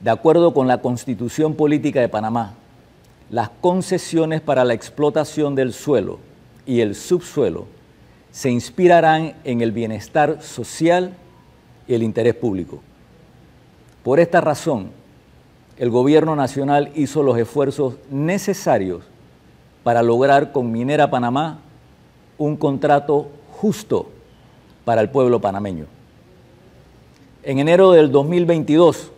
de acuerdo con la Constitución Política de Panamá, las concesiones para la explotación del suelo y el subsuelo se inspirarán en el bienestar social y el interés público. Por esta razón, el Gobierno Nacional hizo los esfuerzos necesarios para lograr con Minera Panamá un contrato justo para el pueblo panameño. En enero del 2022,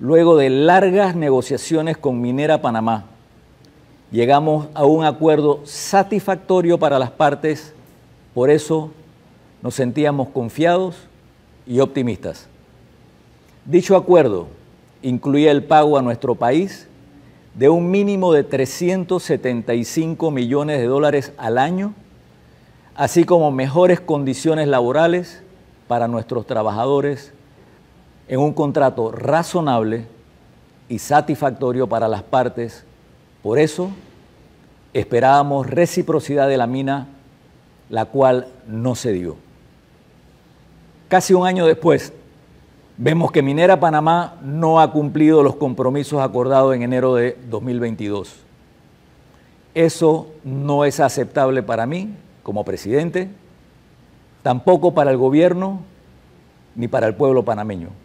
Luego de largas negociaciones con Minera Panamá, llegamos a un acuerdo satisfactorio para las partes, por eso nos sentíamos confiados y optimistas. Dicho acuerdo incluía el pago a nuestro país de un mínimo de 375 millones de dólares al año, así como mejores condiciones laborales para nuestros trabajadores en un contrato razonable y satisfactorio para las partes. Por eso, esperábamos reciprocidad de la mina, la cual no se dio. Casi un año después, vemos que Minera Panamá no ha cumplido los compromisos acordados en enero de 2022. Eso no es aceptable para mí como presidente, tampoco para el gobierno ni para el pueblo panameño.